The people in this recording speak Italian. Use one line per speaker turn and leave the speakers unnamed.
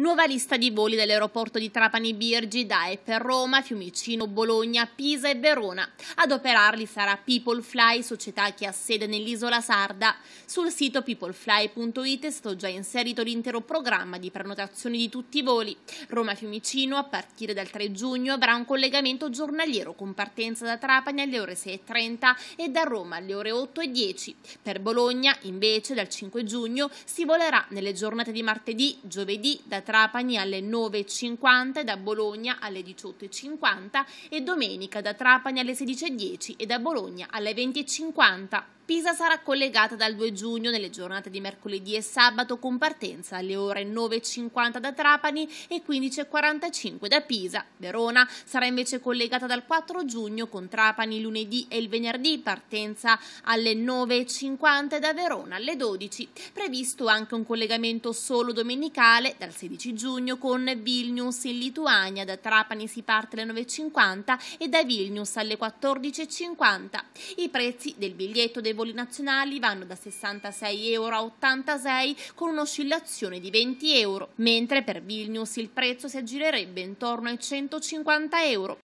Nuova lista di voli dell'aeroporto di Trapani Birgi da e per Roma, Fiumicino, Bologna, Pisa e Verona. Ad operarli sarà PeopleFly, società che ha sede nell'isola sarda. Sul sito peoplefly.it è stato già inserito l'intero programma di prenotazioni di tutti i voli. Roma Fiumicino a partire dal 3 giugno avrà un collegamento giornaliero con partenza da Trapani alle ore 6.30 e da Roma alle ore 8.10. Per Bologna invece dal 5 giugno si volerà nelle giornate di martedì, giovedì da 3 Trapani alle 9.50, e da Bologna alle 18.50 e domenica da Trapani alle 16.10 e da Bologna alle 20.50. Pisa sarà collegata dal 2 giugno nelle giornate di mercoledì e sabato con partenza alle ore 9.50 da Trapani e 15.45 da Pisa. Verona sarà invece collegata dal 4 giugno con Trapani lunedì e il venerdì, partenza alle 9.50 da Verona alle 12. Previsto anche un collegamento solo domenicale dal 16 giugno con Vilnius in Lituania, da Trapani si parte alle 9.50 e da Vilnius alle 14.50. I prezzi del biglietto devono voli nazionali vanno da 66 euro a 86 con un'oscillazione di 20 euro, mentre per Vilnius il prezzo si aggirerebbe intorno ai 150 euro.